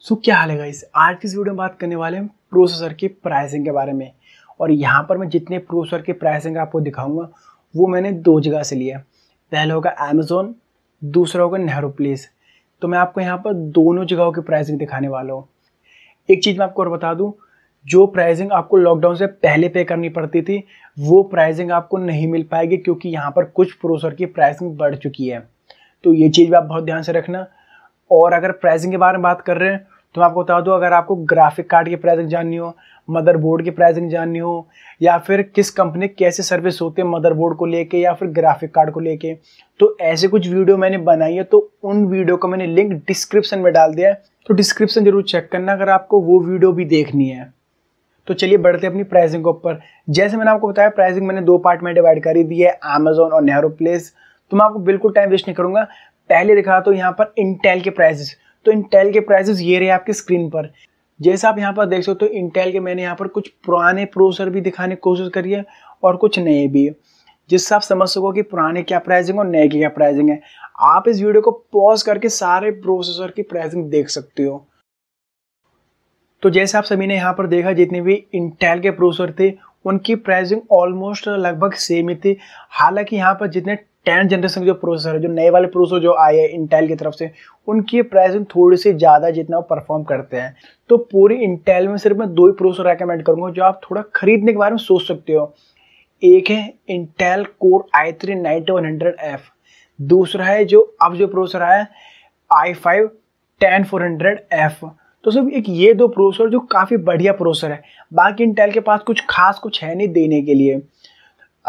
सो so, क्या हाल है इस आज की इस वीडियो में बात करने वाले हैं प्रोसेसर के प्राइसिंग के बारे में और यहाँ पर मैं जितने प्रोसेसर के प्राइसिंग आपको दिखाऊंगा वो मैंने दो जगह से लिया पहला होगा अमेजोन दूसरा होगा नेहरू प्लेस तो मैं आपको यहाँ पर दोनों जगहों की प्राइसिंग दिखाने वाला हूँ एक चीज़ मैं आपको और बता दूँ जो प्राइसिंग आपको लॉकडाउन से पहले पे करनी पड़ती थी वो प्राइसिंग आपको नहीं मिल पाएगी क्योंकि यहाँ पर कुछ प्रोसेसर की प्राइसिंग बढ़ चुकी है तो ये चीज़ भी आप बहुत ध्यान से रखना और अगर प्राइसिंग के बारे में बात कर रहे हैं तो मैं आपको बता दूँ अगर आपको ग्राफिक कार्ड की प्राइसिंग जाननी हो मदरबोर्ड की प्राइसिंग जाननी हो या फिर किस कंपनी कैसे सर्विस होती है मदरबोर्ड को लेके या फिर ग्राफिक कार्ड को लेके तो ऐसे कुछ वीडियो मैंने बनाई है तो उन वीडियो का मैंने लिंक डिस्क्रिप्शन में डाल दिया है तो डिस्क्रिप्शन जरूर चेक करना अगर आपको वो वीडियो भी देखनी है तो चलिए बढ़ते हैं अपनी प्राइसिंग के ऊपर जैसे मैंने आपको बताया प्राइसिंग मैंने दो पार्ट में डिवाइड करी दी है अमेजोन और नेहरू प्लेस तो मैं आपको बिल्कुल टाइम वेस्ट नहीं करूंगा पहले दिखा तो यहाँ पर इंटेल के प्राइजेस तो इंटेल के प्राइजेस ये रहे आपके स्क्रीन पर जैसा आप यहाँ पर देख सकते हो तो इंटेल के मैंने यहाँ पर कुछ पुराने प्रोसर भी दिखाने की कोशिश करी है और कुछ नए भी है जिससे आप समझ सको कि पुराने क्या प्राइजिंग और नए की क्या प्राइजिंग है आप इस वीडियो को पॉज करके सारे प्रोसेसर की प्राइजिंग देख सकते हो तो जैसे आप सभी ने यहाँ पर देखा जितने भी इंटेल के प्रोसेसर थे उनकी प्राइसिंग ऑलमोस्ट लगभग सेम ही थी हालांकि यहाँ पर जितने टेन जनरेशन के जो प्रोसेसर है जो नए वाले प्रोसेसर जो आए हैं इंटेल की तरफ से उनकी प्राइसिंग थोड़ी सी ज़्यादा जितना वो परफॉर्म करते हैं तो पूरी इंटेल में सिर्फ मैं दो ही प्रोसेसर रेकमेंड करूँगा जो आप थोड़ा खरीदने के बारे में सोच सकते हो एक है Intel core I three ninety one hundred F दूसरा है जो अब जो प्रोसेसर आया I five ten four hundred F दोस्तों एक ये दो प्रोसेसर जो काफ़ी बढ़िया प्रोसेसर है बाकी इंटेल के पास कुछ खास कुछ है नहीं देने के लिए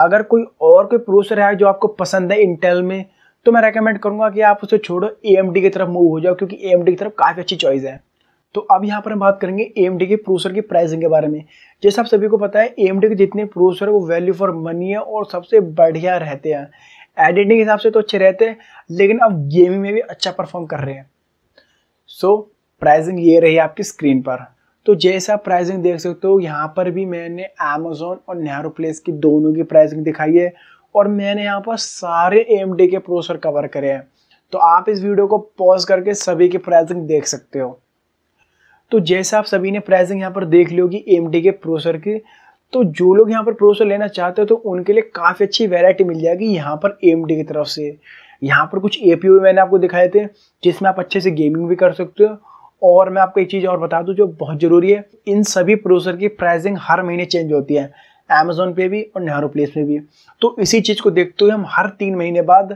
अगर कोई और कोई प्रोसेसर है जो आपको पसंद है इंटेल में तो मैं रेकमेंड करूंगा कि आप उसे छोड़ो ए की तरफ मूव हो जाओ क्योंकि ए की तरफ काफ़ी अच्छी चॉइस है तो अब यहाँ पर हम बात करेंगे ए के प्रोसेसर की प्राइसिंग के बारे में जैसे आप सभी को पता है ए के जितने प्रोसेसर है वो वैल्यू फॉर मनी है और सबसे बढ़िया रहते हैं एडिटिंग के हिसाब से तो अच्छे रहते हैं लेकिन अब गेमिंग में भी अच्छा परफॉर्म कर रहे हैं सो so, प्राइसिंग ये रही आपकी स्क्रीन पर तो जैसा प्राइसिंग देख सकते हो यहाँ पर भी मैंने अमेजोन और नेहरू प्लेस की दोनों की प्राइसिंग दिखाई है और मैंने यहाँ पर सारे एम के प्रोसर कवर करे हैं तो आप इस वीडियो को पॉज करके सभी की प्राइसिंग देख सकते हो तो जैसे आप सभी ने प्राइसिंग यहाँ पर देख ली होगी एम के प्रोसर की तो जो लोग यहाँ पर प्रोसर लेना चाहते हो तो उनके लिए काफ़ी अच्छी वेरायटी मिल जाएगी यहाँ पर एम की तरफ से यहाँ पर कुछ ए मैंने आपको दिखाए थे जिसमें आप अच्छे से गेमिंग भी कर सकते हो और मैं आपको एक चीज़ और बता दूं जो बहुत ज़रूरी है इन सभी प्रोड्यूसर की प्राइसिंग हर महीने चेंज होती है अमेजोन पे भी और नेहरू प्लेस पे भी तो इसी चीज़ को देखते हुए हम हर तीन महीने बाद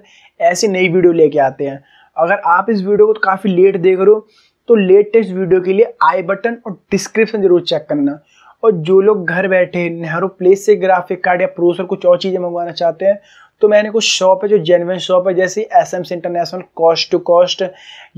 ऐसी नई वीडियो लेके आते हैं अगर आप इस वीडियो को तो काफ़ी लेट देख रहे हो तो लेटेस्ट वीडियो के लिए आई बटन और डिस्क्रिप्शन जरूर चेक करना और जो लोग घर बैठे नेहरू प्लेस से ग्राफिक कार्ड या प्रोसर कुछ और चीज़ें मंगवाना चाहते हैं तो मैंने कुछ शॉप है जो जेनविन शॉप है जैसे S M C international cost to cost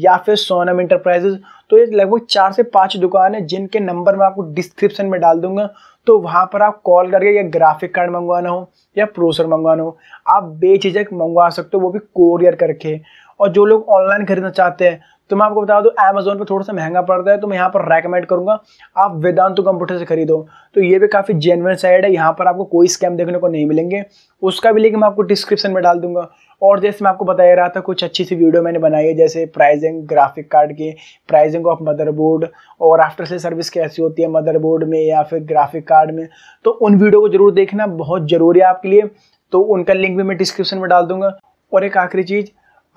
या फिर सोनम इंटरप्राइजेज तो ये लगभग चार से पाँच दुकान है जिनके नंबर मैं आपको डिस्क्रिप्शन में डाल दूंगा तो वहाँ पर आप कॉल करके या ग्राफिक कार्ड मंगवाना हो या प्रोसर मंगवाना हो आप बेचिझक मंगवा सकते हो वो भी कोरियर करके और जो लोग ऑनलाइन खरीदना चाहते हैं तो मैं आपको बता दूं अमेजोन पे थोड़ा सा महंगा पड़ता है तो मैं यहाँ पर रेकमेंड करूँगा आप वेदांतु कंप्यूटर से खरीदो तो ये भी काफ़ी जेनवन साइड है यहाँ पर आपको कोई स्कैम देखने को नहीं मिलेंगे उसका भी लिंक मैं आपको डिस्क्रिप्शन में डाल दूंगा और जैसे मैं आपको बताया रहा था कुछ अच्छी सी वीडियो मैंने बनाई है जैसे प्राइजिंग ग्राफिक कार्ड की प्राइजिंग ऑफ मदरबोर्ड और आफ्टर से सर्विस कैसी होती है मदरबोर्ड में या फिर ग्राफिक कार्ड में तो उन वीडियो को जरूर देखना बहुत ज़रूरी है आपके लिए तो उनका लिंक भी मैं डिस्क्रिप्शन में डाल दूंगा और एक आखिरी चीज़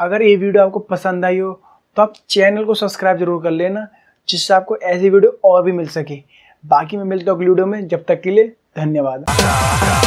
अगर ये वीडियो आपको पसंद आई हो तो आप चैनल को सब्सक्राइब जरूर कर लेना जिससे आपको ऐसी वीडियो और भी मिल सके बाकी मैं मिलता हूँ अगली वीडियो में जब तक के लिए धन्यवाद